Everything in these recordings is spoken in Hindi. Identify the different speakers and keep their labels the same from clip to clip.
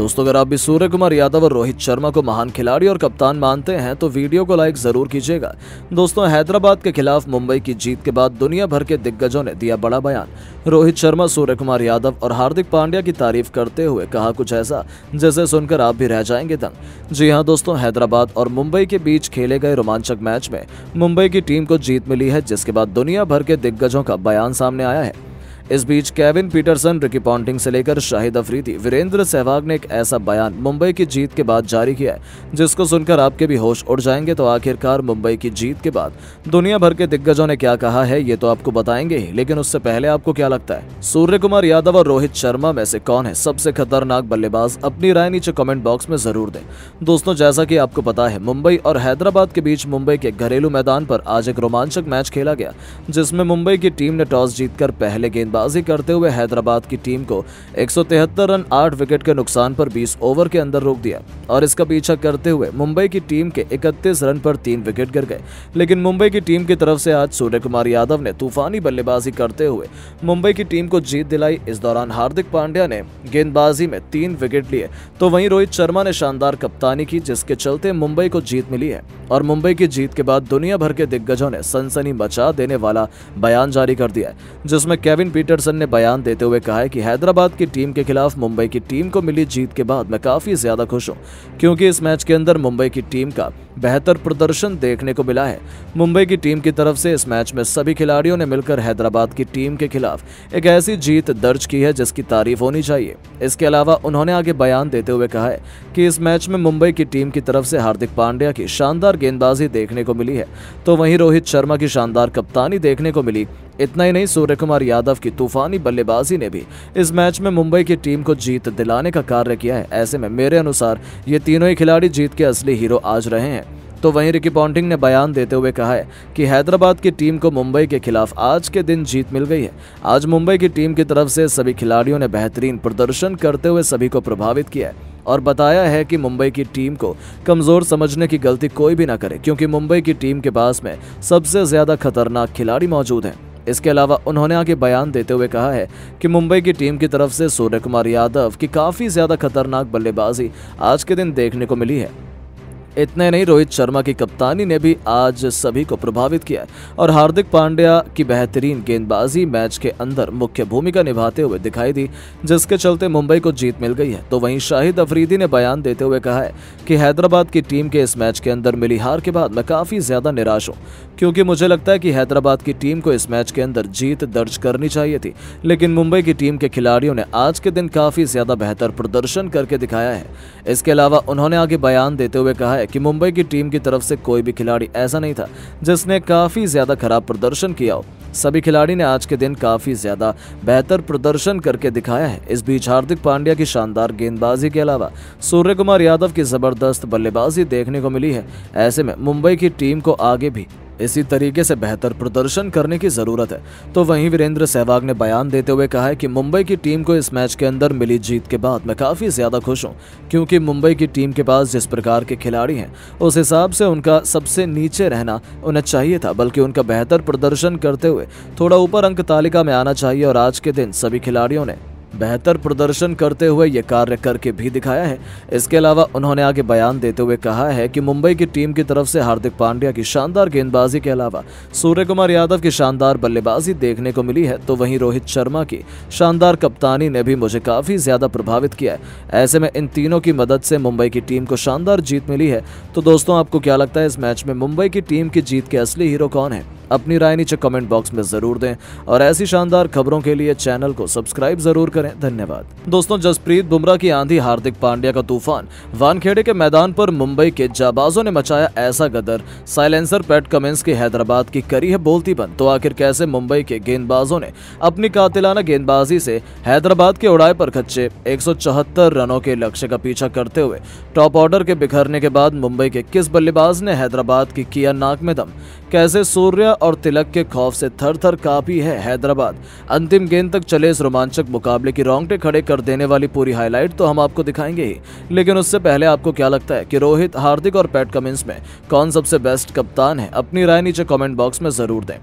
Speaker 1: दोस्तों अगर आप भी सूर्य कुमार यादव और रोहित शर्मा को महान खिलाड़ी और कप्तान मानते हैं तो वीडियो को लाइक जरूर कीजिएगा दोस्तों हैदराबाद के खिलाफ मुंबई की जीत के बाद दुनिया भर के दिग्गजों ने दिया बड़ा बयान रोहित शर्मा सूर्य कुमार यादव और हार्दिक पांड्या की तारीफ करते हुए कहा कुछ ऐसा जिसे सुनकर आप भी रह जाएंगे दंग जी हाँ दोस्तों हैदराबाद और मुंबई के बीच खेले गए रोमांचक मैच में मुंबई की टीम को जीत मिली है जिसके बाद दुनिया भर के दिग्गजों का बयान सामने आया है इस बीच केविन पीटरसन रिकी पॉन्टिंग से लेकर शाहिद अफरीदी वीरेंद्र सहवाग ने एक ऐसा बयान मुंबई की जीत के बाद जारी किया है जिसको सुनकर आपके भी होश उड़ जाएंगे तो आखिरकार मुंबई की जीत के बाद दुनिया भर के दिग्गजों ने क्या कहा है ये तो आपको बताएंगे ही लेकिन उससे पहले आपको क्या लगता है सूर्य कुमार यादव और रोहित शर्मा में से कौन है सबसे खतरनाक बल्लेबाज अपनी राय नीचे कॉमेंट बॉक्स में जरूर दे दोस्तों जैसा की आपको पता है मुंबई और हैदराबाद के बीच मुंबई के घरेलू मैदान पर आज एक रोमांचक मैच खेला गया जिसमे मुंबई की टीम ने टॉस जीतकर पहले गेंदबाज बल्लेबाजी करते हुए हैदराबाद की टीम को एक रन आठ विकेट के नुकसान पर बीस ओवर के अंदर रोक दिया और इसका पीछा करते हुए मुंबई की टीम के इकतीस रन पर तीन विकेट गिर गए लेकिन मुंबई की टीम की तरफ से आज सूर्य कुमार यादव ने तूफानी बल्लेबाजी करते हुए मुंबई की टीम को जीत दिलाई इस दौरान हार्दिक पांड्या ने गेंदबाजी में तीन विकेट लिए तो वहीं रोहित शर्मा ने शानदार कप्तानी की जिसके चलते मुंबई को जीत मिली है और मुंबई की जीत के बाद दुनिया भर के दिग्गजों ने सनसनी मचा देने वाला बयान जारी कर दिया है जिसमें केविन पीटर पीटरसन ने बयान देते हुए कहा है कि हैदराबाद की टीम के खिलाफ मुंबई की टीम को मिली जीत के बाद मैं काफी ज्यादा खुश हूँ क्योंकि इस मैच के अंदर मुंबई की टीम का बेहतर प्रदर्शन देखने को मिला है मुंबई की टीम की तरफ से इस मैच में सभी खिलाड़ियों ने मिलकर हैदराबाद की टीम के खिलाफ एक ऐसी जीत दर्ज की है जिसकी तारीफ होनी चाहिए इसके अलावा उन्होंने आगे बयान देते हुए कहा है कि इस मैच में मुंबई की टीम की तरफ से हार्दिक पांड्या की शानदार गेंदबाजी देखने को मिली है तो वहीं रोहित शर्मा की शानदार कप्तानी देखने को मिली इतना ही नहीं सूर्य कुमार यादव की तूफानी बल्लेबाजी ने भी इस मैच में मुंबई की टीम को जीत दिलाने का कार्य किया है ऐसे में मेरे अनुसार ये तीनों ही खिलाड़ी जीत के असली हीरो आज रहे हैं तो वहीं रिकी पॉन्टिंग ने बयान देते हुए कहा है कि हैदराबाद की टीम को मुंबई के खिलाफ आज के दिन जीत मिल गई है आज मुंबई की टीम की तरफ से सभी खिलाड़ियों ने बेहतरीन प्रदर्शन करते हुए सभी को प्रभावित किया है और बताया है कि मुंबई की टीम को कमजोर समझने की गलती कोई भी ना करे क्योंकि मुंबई की टीम के पास में सबसे ज्यादा खतरनाक खिलाड़ी मौजूद हैं इसके अलावा उन्होंने आगे बयान देते हुए कहा है कि मुंबई की टीम की तरफ से सूर्य कुमार यादव की काफ़ी ज़्यादा खतरनाक बल्लेबाजी आज के दिन देखने को मिली है इतने नहीं रोहित शर्मा की कप्तानी ने भी आज सभी को प्रभावित किया और हार्दिक पांड्या की बेहतरीन गेंदबाजी मैच के अंदर मुख्य भूमिका निभाते हुए दिखाई दी जिसके चलते मुंबई को जीत मिल गई है तो वहीं शाहिद अफरीदी ने बयान देते हुए कहा है कि हैदराबाद की टीम के इस मैच के अंदर मिली हार के बाद मैं काफ़ी ज़्यादा निराश हूँ क्योंकि मुझे लगता है कि हैदराबाद की टीम को इस मैच के अंदर जीत दर्ज करनी चाहिए थी लेकिन मुंबई की टीम के खिलाड़ियों ने आज के दिन काफ़ी ज़्यादा बेहतर प्रदर्शन करके दिखाया है इसके अलावा उन्होंने आगे बयान देते हुए कहा है कि मुंबई की टीम की तरफ से कोई भी खिलाड़ी ऐसा नहीं था जिसने काफ़ी ज़्यादा खराब प्रदर्शन किया हो सभी खिलाड़ी ने आज के दिन काफ़ी ज़्यादा बेहतर प्रदर्शन करके दिखाया है इस बीच हार्दिक पांड्या की शानदार गेंदबाजी के अलावा सूर्य कुमार यादव की ज़बरदस्त बल्लेबाजी देखने को मिली है ऐसे में मुंबई की टीम को आगे भी इसी तरीके से बेहतर प्रदर्शन करने की जरूरत है तो वहीं वीरेंद्र सहवाग ने बयान देते हुए कहा है कि मुंबई की टीम को इस मैच के अंदर मिली जीत के बाद मैं काफ़ी ज़्यादा खुश हूँ क्योंकि मुंबई की टीम के पास जिस प्रकार के खिलाड़ी हैं उस हिसाब से उनका सबसे नीचे रहना उन्हें चाहिए था बल्कि उनका बेहतर प्रदर्शन करते हुए थोड़ा ऊपर अंक तालिका में आना चाहिए और आज के दिन सभी खिलाड़ियों ने बेहतर प्रदर्शन करते हुए ये कार्य करके भी दिखाया है इसके अलावा उन्होंने आगे बयान देते हुए कहा है कि मुंबई की टीम की तरफ से हार्दिक पांड्या की शानदार गेंदबाजी के अलावा सूर्य कुमार यादव की शानदार बल्लेबाजी देखने को मिली है तो वहीं रोहित शर्मा की शानदार कप्तानी ने भी मुझे काफी ज्यादा प्रभावित किया है ऐसे में इन तीनों की मदद से मुंबई की टीम को शानदार जीत मिली है तो दोस्तों आपको क्या लगता है इस मैच में मुंबई की टीम की जीत के असली हीरो कौन है अपनी राय नीचे कमेंट बॉक्स में जरूर दें और ऐसी शानदार खबरों के लिए चैनल को सब्सक्राइब जरूर करें हैं धन्यवाद दोस्तों जसप्रीत बुमराह की आंधी हार्दिक पांड्या का तूफान वानखेड़े के मैदान पर मुंबई के जाबाजों ने मचाया ऐसा गदर साइलेंसर पैट कमिंस की हैदराबाद की करी है बोलती बंद तो आखिर कैसे मुंबई के गेंदबाजों ने अपनी कातिलाना गेंदबाजी से हैदराबाद के उड़ाए पर खच्चे एक रनों के लक्ष्य का पीछा करते हुए टॉप ऑर्डर के बिखरने के बाद मुंबई के किस बल्लेबाज ने हैदराबाद की किया नाक में दम कैसे सूर्य और तिलक के खौफ से थर थर काफी है हैदराबाद अंतिम गेंद तक चले इस रोमांचक मुकाबले की की रोंगटे खड़े कर देने वाली पूरी हाईलाइट तो हम आपको दिखाएंगे ही लेकिन उससे पहले आपको क्या लगता है कि रोहित हार्दिक और पैट कमिंस में कौन सबसे बेस्ट कप्तान है अपनी राय नीचे कॉमेंट बॉक्स में जरूर दें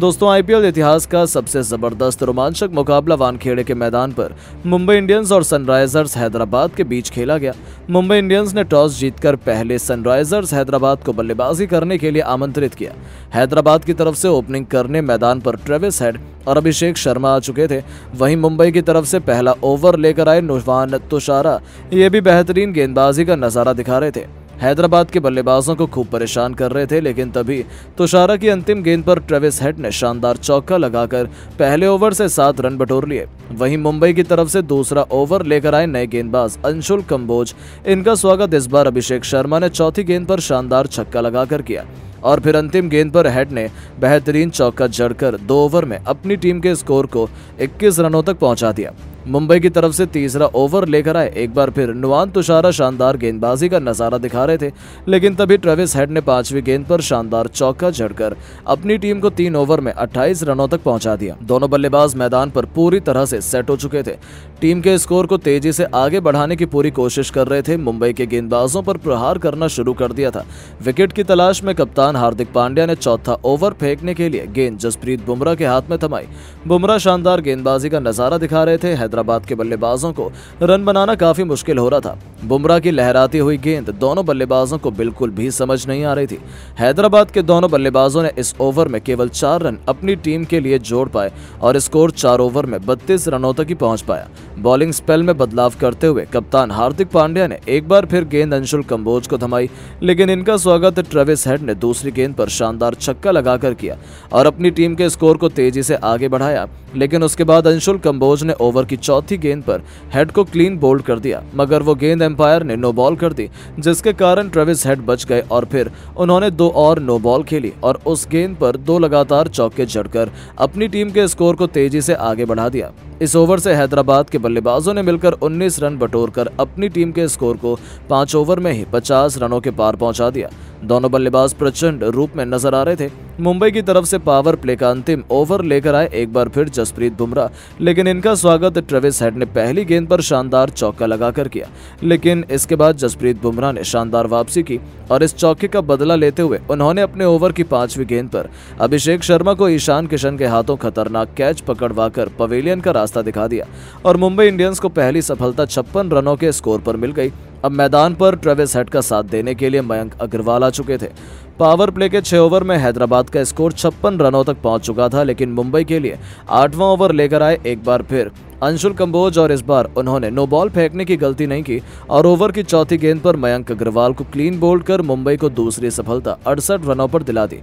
Speaker 1: दोस्तों आईपीएल इतिहास का सबसे जबरदस्त रोमांचक मुकाबला वानखेड़े के मैदान पर मुंबई इंडियंस और सनराइजर्स हैदराबाद के बीच खेला गया मुंबई इंडियंस ने टॉस जीतकर पहले सनराइजर्स हैदराबाद को बल्लेबाजी करने के लिए आमंत्रित किया हैदराबाद की तरफ से ओपनिंग करने मैदान पर ट्रेविस हेड और अभिषेक शर्मा आ चुके थे वहीं मुंबई की तरफ से पहला ओवर लेकर आए नुहवान तुषारा ये भी बेहतरीन गेंदबाजी का नजारा दिखा रहे थे हैदराबाद के बल्लेबाजों को खूब परेशान कर रहे थे लेकिन तभी तुषारा की अंतिम गेंद पर ट्रेविस हेड ने शानदार चौका लगाकर पहले ओवर से सात रन बटोर लिए वहीं मुंबई की तरफ से दूसरा ओवर लेकर आए नए गेंदबाज अंशुल कम्बोज इनका स्वागत इस बार अभिषेक शर्मा ने चौथी गेंद पर शानदार छक्का लगाकर किया और फिर अंतिम गेंद पर हेड ने बेहतरीन चौका जड़कर दो ओवर में अपनी टीम के स्कोर को 21 रनों तक पहुंचा दिया मुंबई की तरफ से तीसरा ओवर लेकर आए एक बार फिर नुआन तुषारा शानदार गेंदबाजी का नजारा दिखा रहे थे लेकिन तभी ट्रेविस हेड ने पांचवी गेंद पर शानदार चौका झड़कर अपनी टीम को तीन ओवर में 28 रनों तक पहुंचा दिया दोनों बल्लेबाज मैदान पर पूरी तरह से सेट हो चुके थे टीम के स्कोर को तेजी से आगे बढ़ाने की पूरी कोशिश कर रहे थे मुंबई के गेंदबाजों पर प्रहार करना शुरू कर दिया था विकेट की तलाश में कप्तान हार्दिक पांड्या ने चौथा ओवर फेंकने के लिए गेंद जसप्रीत बुमराह के हाथ में थमाई बुमराह शानदार गेंदबाजी का नजारा दिखा रहे थे हैदराबाद के बल्लेबाजों को रन बनाना काफी मुश्किल हो रहा था बुमराह की लहराती हुई गेंद दोनों बल्लेबाजों को बिल्कुल भी समझ नहीं आ रही थी हैदराबाद के दोनों बल्लेबाजों ने इस ओवर में केवल चार रन अपनी टीम के लिए जोड़ पाए और स्कोर चार ओवर में बत्तीस रनों तक ही पहुंच पाया बॉलिंग स्पेल में बदलाव करते हुए कप्तान हार्दिक पांड्या ने एक बार फिर गेंद अंशुल कंबोज को थमाई लेकिन इनका स्वागत ट्रेविस हेड ने दूसरी गेंद पर शानदार छक्का लगाकर किया और अपनी टीम के स्कोर को तेजी से आगे बढ़ाया लेकिन उसके बाद अंशुल कंबोज ने ओवर की चौथी गेंद पर हेड को क्लीन बोल्ड कर दिया मगर वो गेंद एम्पायर ने नो बॉल कर दी जिसके कारण ट्रेविस हेड बच गए और फिर उन्होंने दो और नो बॉल खेली और उस गेंद पर दो लगातार चौके जड़कर अपनी टीम के स्कोर को तेजी से आगे बढ़ा दिया इस ओवर से हैदराबाद के बल्लेबाजों ने मिलकर 19 रन बटोरकर अपनी टीम के स्कोर को पांच ओवर में ही 50 रनों के पार पहुंचा दिया दोनों बल्लेबाज प्रचंड रूप में नजर आ रहे थे मुंबई की तरफ से पावर प्ले का अंतिम ओवर लेकर आए एक बार फिर जसप्रीत बुमराह लेकिन इनका स्वागत ट्रेविस हेड ने पहली गेंद पर शानदार चौका लगाकर किया लेकिन इसके बाद जसप्रीत बुमराह ने शानदार वापसी की और इस चौके का बदला लेते हुए उन्होंने अपने ओवर की पांचवी गेंद पर अभिषेक शर्मा को ईशान किशन के हाथों खतरनाक कैच पकड़वाकर पवेलियन का रास्ता दिखा दिया और मुंबई इंडियंस को पहली सफलता छप्पन रनों के स्कोर पर मिल गई अब मैदान पर ट्रेविस हेड का साथ देने के लिए मयंक अग्रवाल आ चुके थे पावर प्ले के छह ओवर में हैदराबाद का स्कोर छप्पन रनों तक पहुंच चुका था लेकिन मुंबई के लिए आठवां ओवर लेकर आए एक बार फिर अंशुल कंबोज और इस बार उन्होंने नो बॉल फेंकने की गलती नहीं की और ओवर की चौथी गेंद पर मयंक अग्रवाल को क्लीन बोल्ड कर मुंबई को दूसरी सफलता अड़सठ रनों पर दिला दी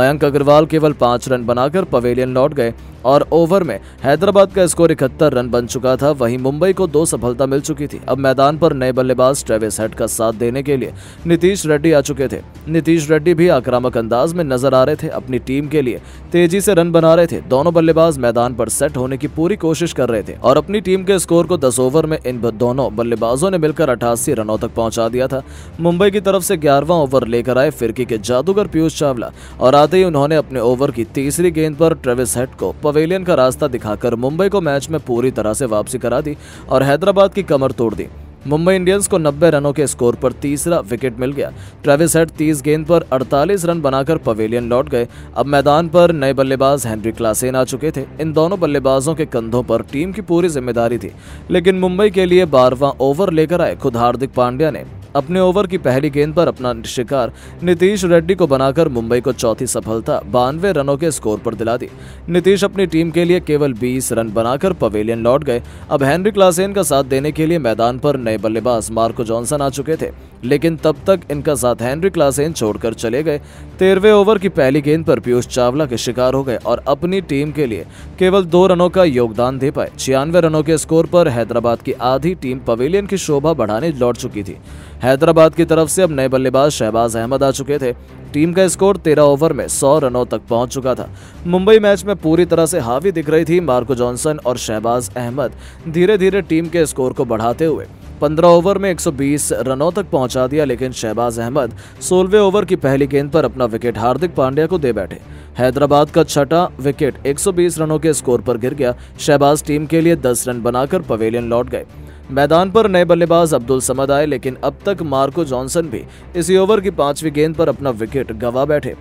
Speaker 1: मयंक अग्रवाल केवल पांच रन बनाकर पवेलियन लौट गए और ओवर में हैदराबाद का स्कोर इकहत्तर रन बन चुका था वहीं मुंबई को दो सफलता मिल चुकी थी अब मैदान पर नए बल्लेबाज ट्रेविस हेड का साथ देने के लिए नीतीश रेड्डी आ चुके थे नीतीश रेड्डी भी आक्रामक अंदाज में नजर आ रहे थे अपनी टीम के लिए तेजी से रन बना रहे थे दोनों बल्लेबाज मैदान पर सेट होने की पूरी कोशिश कर रहे थे और अपनी टीम के स्कोर को दस ओवर में इन दोनों बल्लेबाजों ने मिलकर अठासी रनों तक पहुंचा दिया था मुंबई की तरफ से ग्यारहवां ओवर लेकर आए फिरकी के जादूगर पीयूष चावला और आते ही उन्होंने अपने ओवर की तीसरी गेंद पर ट्रेविस हेट को पवेलियन का रास्ता दिखाकर मुंबई को मैच में पूरी तरह से वापसी करा दी और हैदराबाद की कमर तोड़ दी मुंबई इंडियंस को 90 रनों के स्कोर पर तीसरा विकेट मिल गया ट्रेविस हेड 30 गेंद पर 48 रन बनाकर पवेलियन लौट गए अब मैदान पर नए बल्लेबाज हेनरी क्लासेन आ चुके थे इन दोनों बल्लेबाजों के कंधों पर टीम की पूरी जिम्मेदारी थी लेकिन मुंबई के लिए बारवा ओवर लेकर आए खुद हार्दिक पांड्या ने अपने ओवर की पहली गेंद पर अपना शिकार नीतीश रेड्डी को बनाकर मुंबई को चौथी सफलता बानवे रनों के स्कोर पर दिला दी नीतीश अपनी टीम के लिए केवल बीस रन बनाकर पवेलियन लौट गए अब हेनरी क्लासेन का साथ देने के लिए मैदान पर नए बल्लेबाज मार्को जॉनसन आ चुके थे लेकिन तब तक इनका साथ हैंनरी क्लासेन छोड़कर चले गए तेरहवें ओवर की पहली गेंद पर पीयूष चावला के शिकार हो गए और अपनी टीम के लिए केवल दो रनों का योगदान दे पाए छियानवे रनों के स्कोर पर हैदराबाद की आधी टीम पवेलियन की शोभा बढ़ाने लौट चुकी थी हैदराबाद की तरफ से अब नए बल्लेबाज शहबाज अहमद आ चुके थे टीम का स्कोर तेरह ओवर में सौ रनों तक पहुंच चुका था मुंबई मैच में पूरी तरह से हावी दिख रही थी मार्को जॉनसन और शहबाज अहमद धीरे धीरे टीम के स्कोर को बढ़ाते हुए 15 ओवर में 120 रनों तक पहुंचा दिया लेकिन शहबाज अहमद सोलहवें ओवर की पहली गेंद पर अपना विकेट हार्दिक पांड्या को दे बैठे हैदराबाद का छठा विकेट 120 रनों के स्कोर पर गिर गया शहबाज टीम के लिए 10 रन बनाकर पवेलियन लौट गए मैदान पर नए बल्लेबाज अब्दुल समद आए लेकिन अब तक मार्को जॉनसन भी इसी ओवर की पांचवी गेंद पर अपना विकेट गंवा बैठे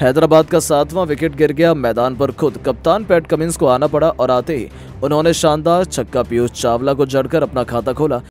Speaker 1: हैदराबाद का सातवां विकेट गिर गया मैदान पर खुद कप्तान पैट कमिंस को आना पड़ा और आते ही उन्होंने शानदार छक्का पीयूष चावला को जड़कर अपना खाता खोला